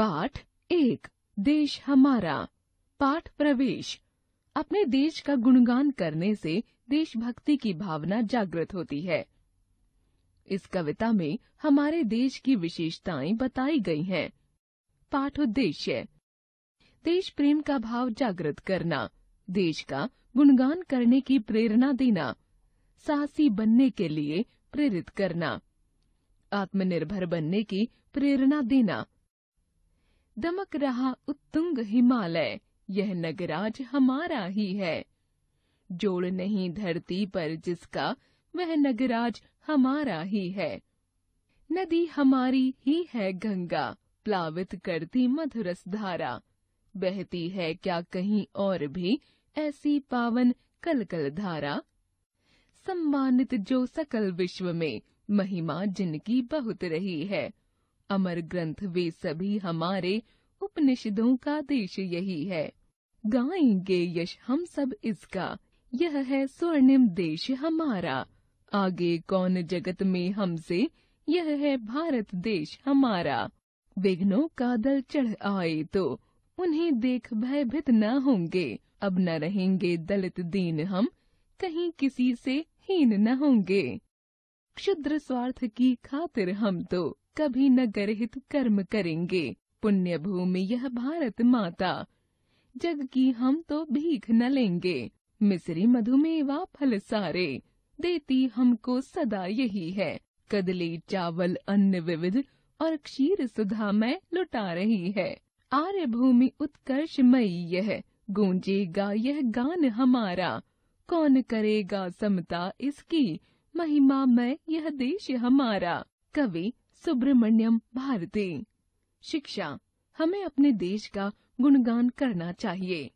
पाठ एक देश हमारा पाठ प्रवेश अपने देश का गुणगान करने से देशभक्ति की भावना जागृत होती है इस कविता में हमारे देश की विशेषताएं बताई गई हैं। पाठ उद्देश्य देश प्रेम का भाव जागृत करना देश का गुणगान करने की प्रेरणा देना साहसी बनने के लिए प्रेरित करना आत्मनिर्भर बनने की प्रेरणा देना दमक रहा उत्तुंग हिमालय यह नगराज हमारा ही है जोड़ नहीं धरती पर जिसका वह नगराज हमारा ही है नदी हमारी ही है गंगा प्लावित करती मधुरस धारा बहती है क्या कहीं और भी ऐसी पावन कलकल धारा सम्मानित जो सकल विश्व में महिमा जिनकी बहुत रही है अमर ग्रंथ वे सभी हमारे उपनिषदों का देश यही है गाएंगे यश हम सब इसका यह है स्वर्णिम देश हमारा आगे कौन जगत में हमसे यह है भारत देश हमारा विघ्नों का दल चढ़ आए तो उन्हें देख भयभीत न होंगे अब न रहेंगे दलित दीन हम कहीं किसी से हीन न होंगे क्षुद्र स्वार्थ की खातिर हम तो कभी न गर्हित कर्म करेंगे पुण्य भूमि यह भारत माता जग की हम तो भीख न लेंगे मिसरी मधुमेवा फल सारे देती हमको सदा यही है कदली चावल अन्य विविध और क्षीर सुधा में लुटा रही है आर्य भूमि उत्कर्ष मई यह गूंजेगा यह गान हमारा कौन करेगा समता इसकी महिमा में यह देश हमारा कवि सुब्रमण्यम भारती शिक्षा हमें अपने देश का गुणगान करना चाहिए